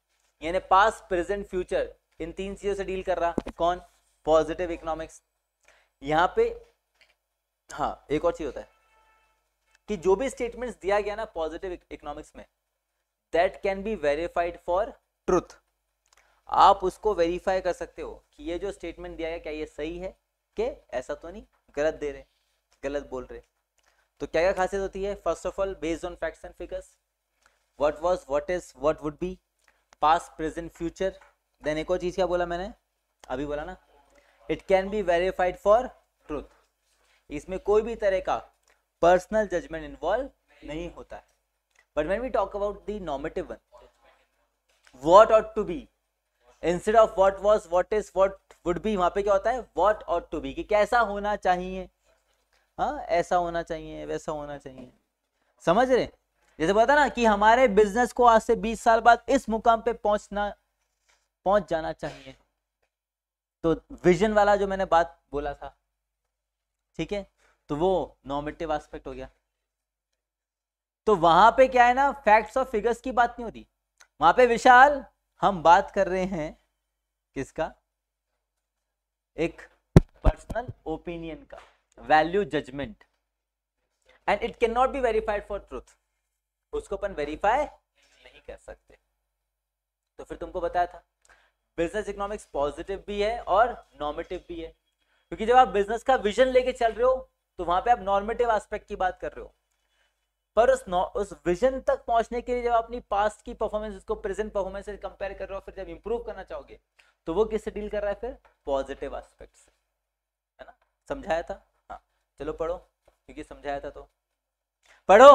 यानी पास प्रेजेंट फ्यूचर इन तीन चीजों से डील कर रहा कौन पॉजिटिव इकोनॉमिक्स यहाँ पे हाँ एक और चीज होता है कि जो भी स्टेटमेंट्स दिया गया ना पॉजिटिव इकोनॉमिक्स में that can be verified for truth आप उसको वेरीफाई कर सकते हो कि ये जो स्टेटमेंट दिया गया क्या ये सही है कि ऐसा तो नहीं गलत दे रहे गलत बोल रहे तो क्या क्या खासियत होती है first of all based on facts and figures what was what is what would be past present future then एक और चीज़ क्या बोला मैंने अभी बोला ना it can be verified for truth इसमें कोई भी तरह का पर्सनल जजमेंट इन्वॉल्व नहीं होता है but when we talk about the normative one what ought to be instead of what was what is what would be वहां पे क्या होता है वॉट और टू बी कि कैसा होना चाहिए हाँ ऐसा होना चाहिए वैसा होना चाहिए समझ रहे जैसे बता ना कि हमारे बिजनेस को आज से 20 साल बाद इस मुकाम पे पहुंचना पहुंच जाना चाहिए तो विजन वाला जो मैंने बात बोला था ठीक है तो वो नॉमिटिव एस्पेक्ट हो गया तो वहां पे क्या है ना फैक्ट्स और फिगर्स की बात नहीं होती वहां पे विशाल हम बात कर रहे हैं किसका एक पर्सनल ओपिनियन का value judgement and it cannot be verified for truth उसको अपन वेरीफाई नहीं कर सकते तो फिर तुमको बताया था बिजनेस इकोनॉमिक्स पॉजिटिव भी है और नॉर्मेटिव भी है क्योंकि जब आप बिजनेस का विजन लेके चल रहे हो तो वहां पे आप नॉर्मेटिव एस्पेक्ट की बात कर रहे हो पर उस उस विजन तक पहुंचने के लिए जब अपनी पास्ट की परफॉर्मेंस उसको प्रेजेंट परफॉर्मेंस से कंपेयर कर रहे हो फिर जब इंप्रूव करना चाहोगे तो वो किससे डील कर रहा है फिर पॉजिटिव एस्पेक्ट से है ना समझाया था हाँ चलो पढ़ो क्योंकि समझाया था तो पढ़ो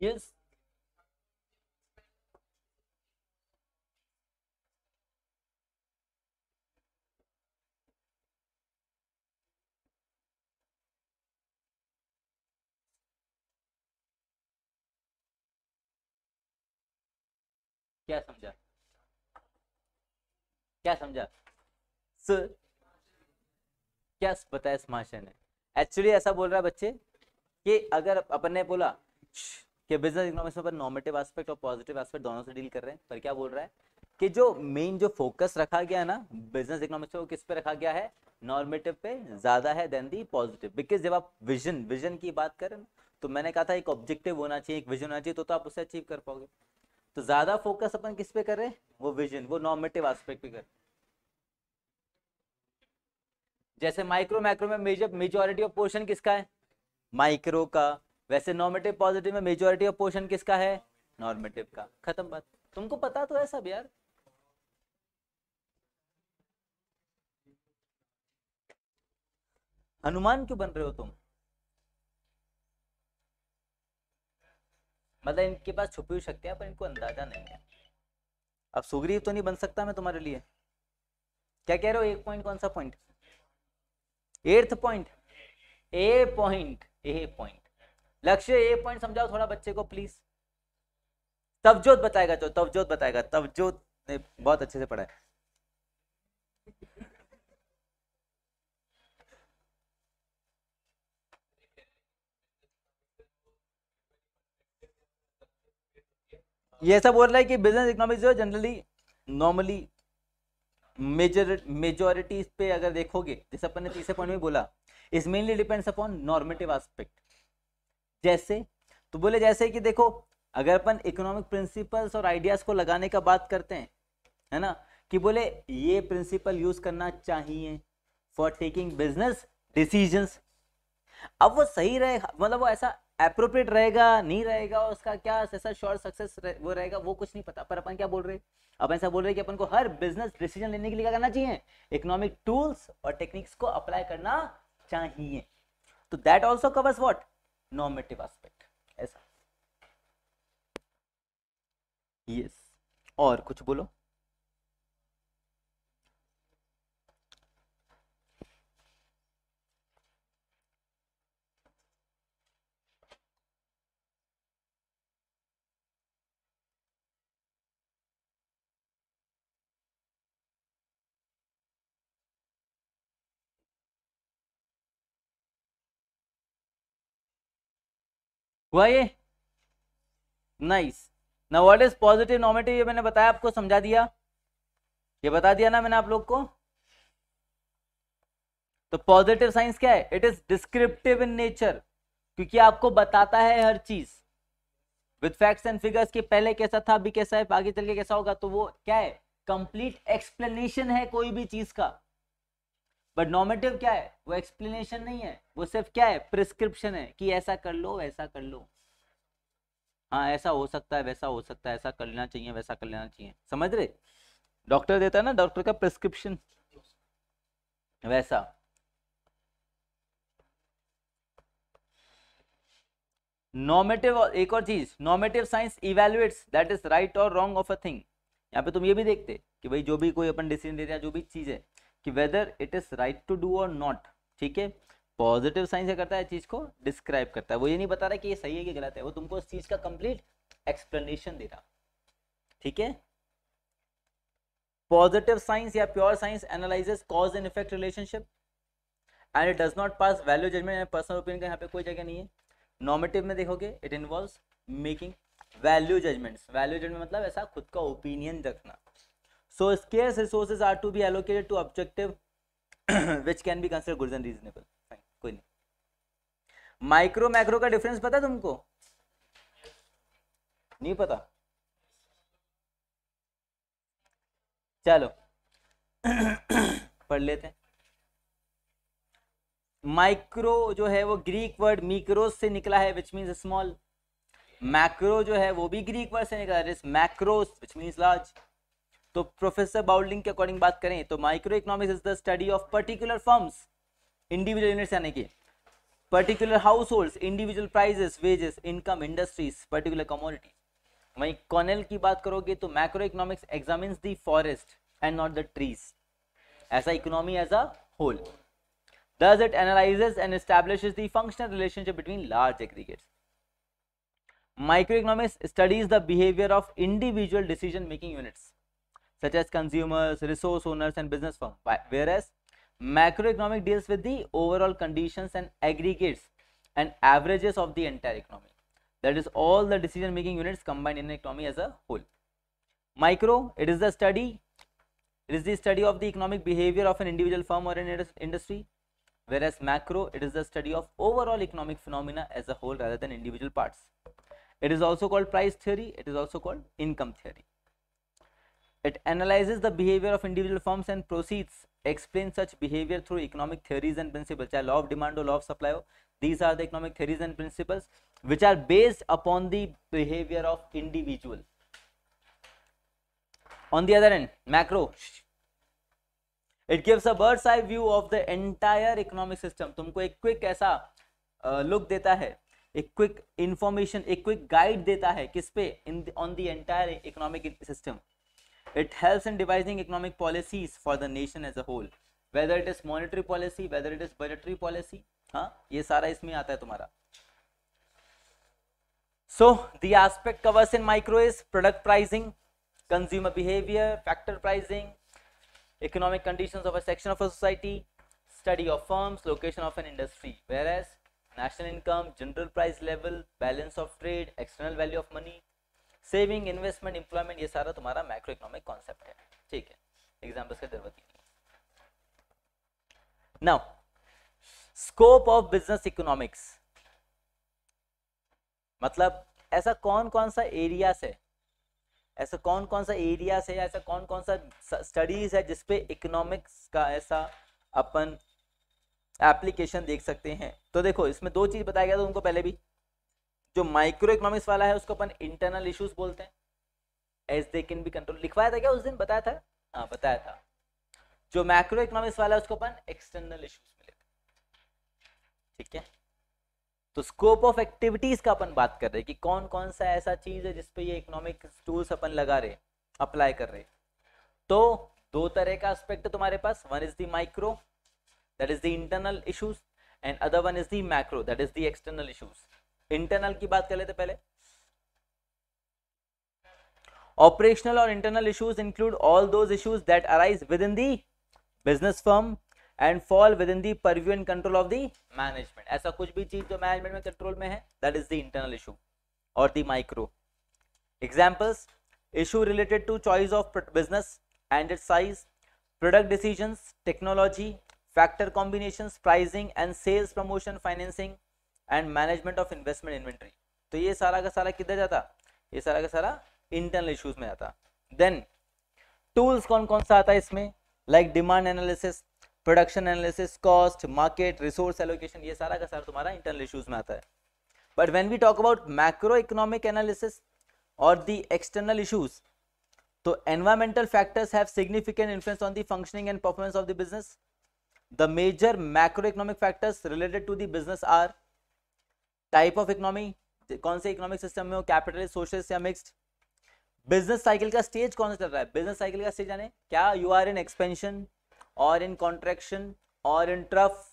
Yes. क्या समझा क्या समझा सर क्या बताया स्माशन है एक्चुअली ऐसा बोल रहा है बच्चे कि अगर अपन ने बोला कि बिजनेस इकोनॉमिक्स पर नॉर्मेटिव एस्पेक्ट और पॉजिटिव एस्पेक्ट दोनों से डील कर रहे हैं पर क्या बोल रहा है कि जो मेन जो फोकस रखा गया है ना बिजनेस इकोनॉमिक्स पे वो किस पे रखा गया है नॉर्मेटिव पे ज्यादा है देन दी पॉजिटिव बिकॉज जब आप विजन विजन की बात करें ना तो मैंने कहा था एक ऑब्जेक्टिव होना चाहिए एक विजन होना चाहिए तो, तो आप उसे अचीव कर पाओगे तो ज्यादा फोकस अपन किस पे कर रहे हैं वो विजन वो नॉर्मेटिव एस्पेक्ट पे कर जैसे माइक्रो मैक्रो में मेजर मेजोरिटी ऑफ पोर्शन किसका है माइक्रो का वैसे नॉर्मेटिव पॉजिटिव में मेजोरिटी ऑफ पोर्शन किसका है नॉर्मेटिव का खत्म बात तुमको पता तो है सब यार अनुमान क्यों बन रहे हो तुम मतलब इनके पास छुपी हुई शक्तियां पर इनको अंदाजा नहीं है अब सुग्रीव तो नहीं बन सकता मैं तुम्हारे लिए क्या कह रहे हो एक पॉइंट कौन सा पॉइंट एर्थ point A point A point Lakshya ये पॉइंट समझाओ थोड़ा बच्चे को प्लीज तवजोत बताएगा तो तवजोत बताएगा तवजोत ने बहुत अच्छे से पढ़ा है ये सब बोल रहा है कि बिजनेस इकोनॉमिक्स जो जनरली नॉर्मली मेजर मेजोरिटीज पे अगर देखोगे जैसे अपन ने तीसरे पॉइंट में बोला इस mainly depends upon normative aspect जैसे तो बोले जैसे कि देखो अगर अपन इकोनॉमिक प्रिंसिपल्स और आइडियाज को लगाने का बात करते हैं है ना कि बोले ये प्रिंसिपल यूज करना चाहिए फॉर टेकिंग बिजनेस डिसीजन अब वो सही रहेगा मतलब वो ऐसा अप्रोप्रिएट रहेगा नहीं रहेगा उसका क्या ऐसा शॉर्ट सक्सेस वो रहेगा वो कुछ नहीं पता पर अपन क्या बोल रहे हैं अब ऐसा बोल रहे हैं कि अपन को हर बिजनेस डिसीजन लेने के लिए क्या करना चाहिए इकोनॉमिक टूल्स और टेक्निक्स को अप्लाई करना चाहिए तो that also covers what normative aspect ऐसा यस और कुछ बोलो हुआ ये नाइस ना वर्ड इज पॉजिटिव नॉमेटिव ये मैंने बताया आपको समझा दिया ये बता दिया ना मैंने आप लोग को तो पॉजिटिव साइंस क्या है it is descriptive in nature क्योंकि आपको बताता है हर चीज विद फैक्ट्स एंड फिगर्स के पहले कैसा था अभी कैसा है आगे चल के कैसा होगा तो वो क्या है कंप्लीट एक्सप्लेनेशन है कोई भी चीज का बट नॉमेटिव क्या है वो एक्सप्लेनेशन नहीं है वो सिर्फ क्या है प्रिस्क्रिप्शन है कि ऐसा कर लो वैसा कर लो हाँ ऐसा हो सकता है वैसा हो सकता है ऐसा कर लेना चाहिए वैसा कर लेना चाहिए समझ रहे डॉक्टर देता है ना डॉक्टर का प्रिस्क्रिप्शन वैसा नॉमेटिव एक और चीज normative science evaluates that is right और रॉन्ग ऑफ अ थिंग यहाँ पे तुम ये भी देखते कि भाई जो भी कोई अपन डिसीजन दे हैं जो भी चीज है कि whether it is right to do और नॉट ठीक है पॉजिटिव साइंस करता है चीज़ को डिस्क्राइब करता है वो ये नहीं बता रहा कि ये सही है कि गलत है वो तुमको इस चीज़ का कंप्लीट एक्सप्लेनेशन दे रहा ठीक है पॉजिटिव साइंस या pure science analyses cause and effect relationship and it does not pass value judgement and personal opinion का यहाँ पे कोई जगह नहीं है नॉमेटिव में देखोगे it involve making value judgements value judgement मतलब ऐसा खुद का ओपिनियन रखना so scarce resources are to be allocated to objective which can be consider good and reasonable fine कोई नहीं माइक्रो मैक्रो का डिफरेंस पता तुमको नहीं पता चलो पढ़ लेते हैं माइक्रो जो है वो ग्रीक वर्ड मिक्रोस से निकला है विच मीन्स स्मॉल मैक्रो जो है वो भी ग्रीक वर्ड से निकला है मैक्रोस विच मीन्स लार्ज तो प्रोफेसर बाउलिंग के अकॉर्डिंग बात करें तो micro economics is the study of particular firms individual units यानी कि particular household individual prices wages income industries particular commodity वही कॉनल की बात करोगे तो micro economics examine the forest and not the trees ऐसा economy as a whole it it and establish establishes functional relationship between large large micro economics studies the behaviour of individual decision making units such as consumers, resource owners and business firms. Whereas macroeconomic deals with the overall conditions and aggregates and averages of the entire economy. That is all the decision making units combined in an economy as a whole. Micro, it is the study, it is the study of the economic behavior of an individual firm or an industry. Whereas macro, it is the study of overall economic phenomena as a whole rather than individual parts. It is also called price theory, it is also called income theory. It analyzes the behavior of individual firms and proceeds explain such behavior through economic theories and principles चाहे law of demand or law of supply ho these are the economic theories and principles which are based upon the behavior of individual on the other end macro it gives a bird's eye view of the entire economic system tumko ek quick ऐसा look deta hai ek quick information ek quick guide देता है किस पे इन on the entire economic system It helps in devising economic policies for the nation as a whole. Whether it is monetary policy, whether it is budgetary policy, हाँ ये सारा इसमें आता है तुम्हारा So the aspect covers in micro is product pricing, consumer behavior, factor pricing, economic conditions of a section of a society, study of firms, location of an industry. Whereas national income, general price level, balance of trade, external value of money, saving investment employment ये सारा तुम्हारा micro economic concept है ठीक है examples की जरूरत now scope of business economics मतलब ऐसा कौन कौन सा एरिया से ऐसा कौन कौन सा एरिया से ऐसा कौन कौन सा स्टडीज है जिसपे इकोनॉमिक्स का ऐसा अपन एप्लीकेशन देख सकते हैं तो देखो इसमें दो चीज बताया गया था तो उनको पहले भी जो माइक्रो इकोनॉमिक्स वाला है उसको अपन इंटरनल इश्यूज बोलते हैं as they can be control लिखवाया था क्या उस दिन बताया था हाँ बताया था जो मैक्रो इकोनॉमिक्स वाला है उसको अपन एक्सटर्नल इश्यूज में लेते ठीक है तो स्कोप ऑफ एक्टिविटीज का अपन बात कर रहे हैं कि कौन कौन सा ऐसा चीज है जिसपे ये इकोनॉमिक टूल्स अपन लगा रहे अप्लाई कर रहे तो दो तरह का एस्पेक्ट है तुम्हारे पास one is the micro that is the internal issues and other one is the macro that is the external issues internal की बात कर लेते पहले ऑपरेशनल और internal issues include all those issues that arise within the business firm and fall within the purview and control of the management ऐसा कुछ भी चीज जो मैनेजमेंट में कंट्रोल में है that is the internal issue और the micro examples issue related to choice of business and it size product decision technology factor combination pricing and sales promotion financing and management of investment inventory तो ये सारा का सारा किधर जाता ये सारा का सारा इंटरनल इश्यूज में आता देन टूल्स कौन कौन सा आता है इसमें like demand analysis production analysis cost market resource allocation ये सारा का सारा तुम्हारा इंटरनल इश्यूज में आता है but when we talk about macro economic analysis और दी एक्सटर्नल इशूज तो environmental factors have significant influence on the functioning and performance of the business the major macro economic factors related to the business are type of economy कौन से economic system में हो capitalist socialist या mixed business cycle का stage कौन सा चल रहा है बिजनेस साइकिल का स्टेज यानी क्या यू आर इन एक्सपेंशन और इन कॉन्ट्रेक्शन और in trough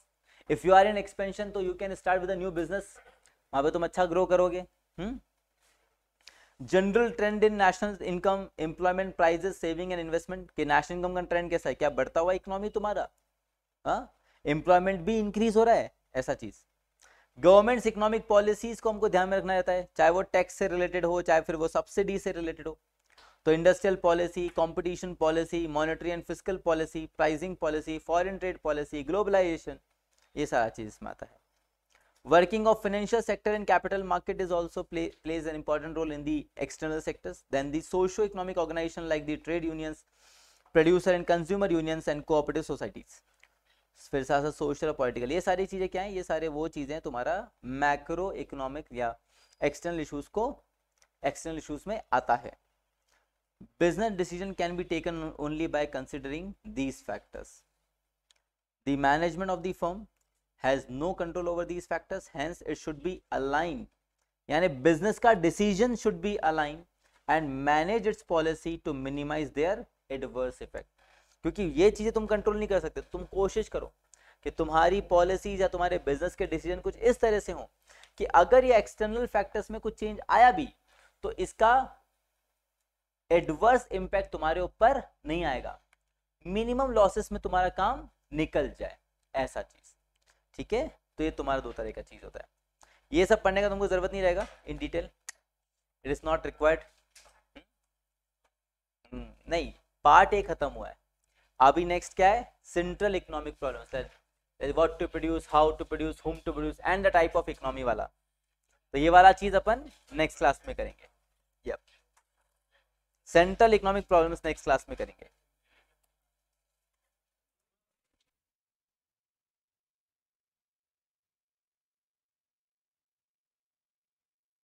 if you are in expansion तो you can start with new business वहां पे तुम अच्छा ग्रो करोगे general trend in national income employment prices saving and investment के नेशनल इनकम का ट्रेंड कैसा है क्या बढ़ता हुआ इकोनॉमी तुम्हारा एम्प्लॉयमेंट हाँ? भी इंक्रीज हो रहा है ऐसा चीज़ गवर्नमेंट्स इकोनॉमिक पॉलिसीज को हमको ध्यान में रखना जाता है चाहे वो टैक्स से रिलेटेड हो चाहे फिर वो सब्सिडी से रिलेटेड हो तो industrial policy competition policy monetary and fiscal policy pricing policy foreign trade policy globalisation ये सारा चीज इसमें आता है working of financial sector and capital market is also plays an important role in the external sectors then the socio economic organisation like the trade unions producer and consumer unions and cooperative societies फिर साथ social और political ये सारी चीज़ें क्या हैं ये सारे वो चीज़ें तुम्हारा मैक्रो इकोनॉमिक या एक्सटर्नल इशूज़ को एक्सटर्नल इशूज़ में आता है business decision can be taken only by considering these factors the management of the firm has no control over these factors hence it should be align यानी business का decision should be align and manage its policy to minimise their adverse effect क्योंकि ये चीज़ें तुम control नहीं कर सकते तुम कोशिश करो कि तुम्हारी पॉलिसीज या तुम्हारे बिजनेस के डिसीजन कुछ इस तरह से हो कि अगर ये एक्सटर्नल फैक्टर्स में कुछ चेंज आया भी तो इसका एडवर्स इम्पैक्ट तुम्हारे ऊपर नहीं आएगा मिनिमम लॉसेस में तुम्हारा काम निकल जाए ऐसा चीज ठीक है तो ये तुम्हारा दो तरह का चीज होता है ये सब पढ़ने का तुमको जरूरत नहीं रहेगा in detail it is not required नहीं पार्ट ए खत्म हुआ है अभी नेक्स्ट क्या है central economic problem what to produce how to produce whom to produce and the type of economy वाला तो ये वाला चीज अपन नेक्स्ट क्लास में करेंगे central economic problems next class में करेंगे